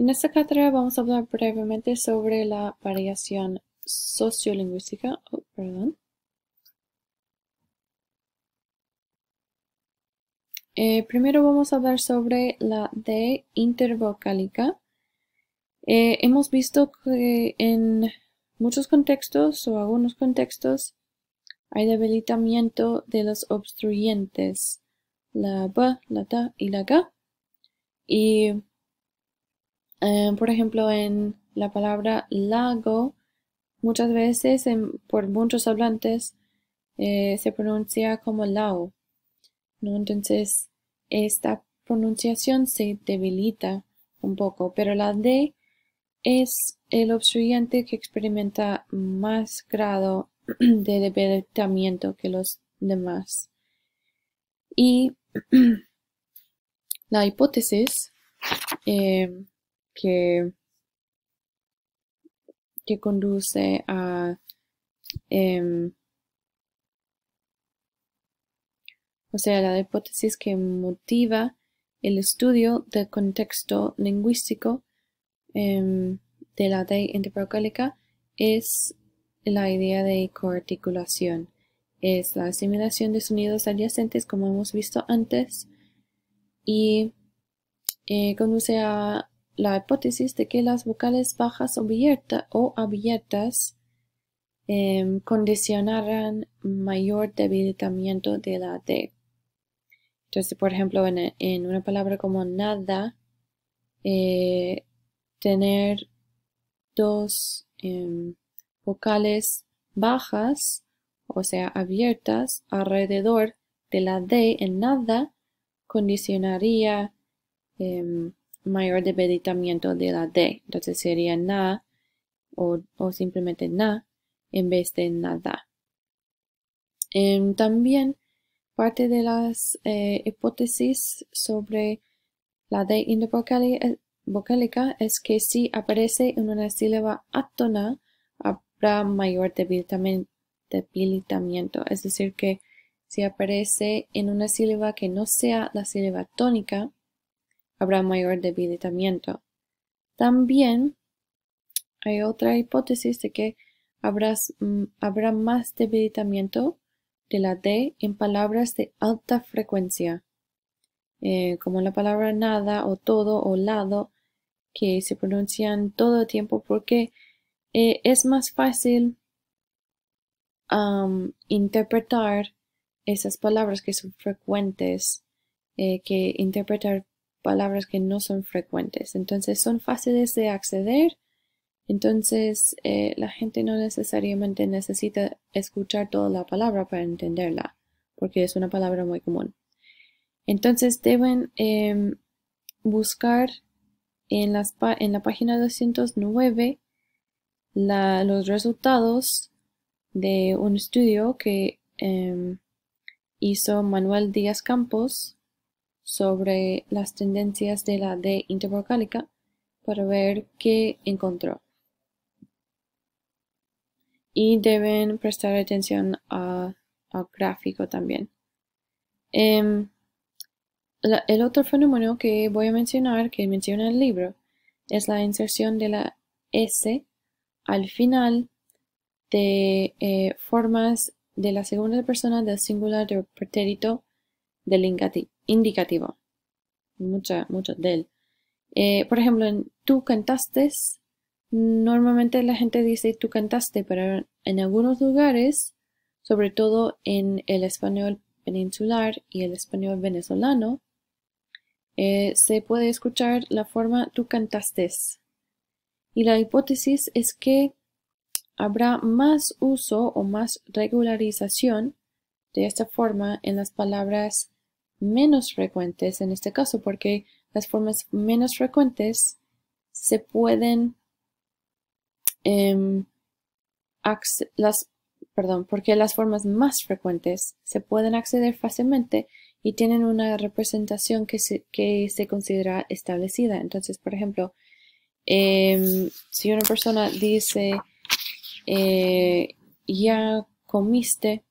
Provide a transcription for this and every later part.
En esta cátedra vamos a hablar brevemente sobre la variación sociolingüística. Oh, eh, primero vamos a hablar sobre la D intervocálica. Eh, hemos visto que en muchos contextos o algunos contextos hay debilitamiento de los obstruyentes, la B, la T y la G. Y Em, por ejemplo, en la palabra lago, muchas veces por muchos hablantes eh, se pronuncia como lao. ¿no? Entonces, esta pronunciación se debilita un poco, pero la D es el obstruyente que experimenta más grado de debilitamiento que los demás. Y la hipótesis em, que, conduce a em, o sea, la hipótesis que motiva el estudio del contexto lingüístico em, de la ley interprocálica es la idea de coarticulación. Es la asimilación de sonidos adyacentes, como hemos visto antes, y eh, conduce a la hipótesis de que las vocales bajas o abiertas em, condicionaran mayor debilitamiento de la D. Entonces, por ejemplo, en, una palabra como nada, eh, tener dos em, vocales bajas, o sea, abiertas alrededor de la D en nada, condicionaría em, mayor debilitamiento de la D. Entonces sería na o, simplemente na en vez de nada. Em, también parte de las eh, hipótesis sobre la D eh, vocálica es que si aparece en una sílaba átona habrá mayor debilitamiento. Es decir, que si aparece en una sílaba que no sea la sílaba tónica, habrá mayor debilitamiento. También hay otra hipótesis de que mm, habrá más debilitamiento de la D en palabras de alta frecuencia, eh, como la palabra nada o todo o lado, que se pronuncian todo el tiempo porque eh, es más fácil interpretar esas palabras que son frecuentes eh, que interpretar palabras que no son frecuentes. Entonces son fáciles de acceder. Entonces eh, la gente no necesariamente necesita escuchar toda la palabra para entenderla, porque es una palabra muy común. Entonces deben em, buscar en, la página 209 los resultados de un estudio que em, hizo Manuel Díaz Campos sobre las tendencias de la D intervocálica para ver qué encontró. Y deben prestar atención al gráfico también. Em, el otro fenómeno que voy a mencionar, que menciona el libro, es la inserción de la S al final de eh, formas de la segunda persona del singular del pretérito del indicativo. Mucha, mucho del. Eh, por ejemplo, en tú cantaste, normalmente la gente dice tú cantaste, pero en algunos lugares, sobre todo en el español peninsular y el español venezolano, eh, se puede escuchar la forma tú cantaste. Y la hipótesis es que habrá más uso o más regularización de esta forma en las palabras menos frecuentes en este caso, porque las formas menos frecuentes se pueden em, las perdón, porque las formas más frecuentes se pueden acceder fácilmente y tienen una representación que se, considera establecida. Entonces, por ejemplo, em, si una persona dice eh, ya comiste,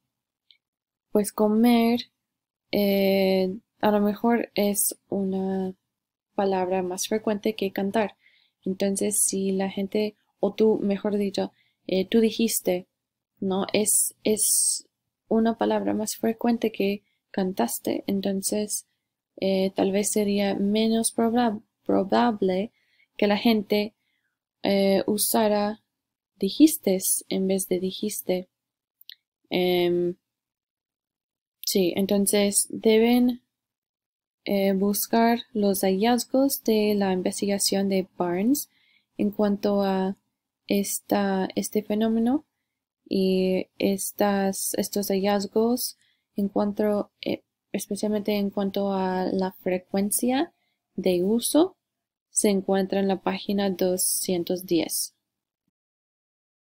pues comer eh, a lo mejor es una palabra más frecuente que cantar. Entonces, si la gente, o tú, mejor dicho, eh, tú dijiste, ¿no? Es, es una palabra más frecuente que cantaste, entonces eh, tal vez sería menos probable que la gente usara dijistes en vez de dijiste. Em, Sí, entonces deben eh, buscar los hallazgos de la investigación de Barnes en cuanto a esta, este fenómeno y estos hallazgos en cuanto, eh, especialmente en cuanto a la frecuencia de uso, se encuentra en la página 210.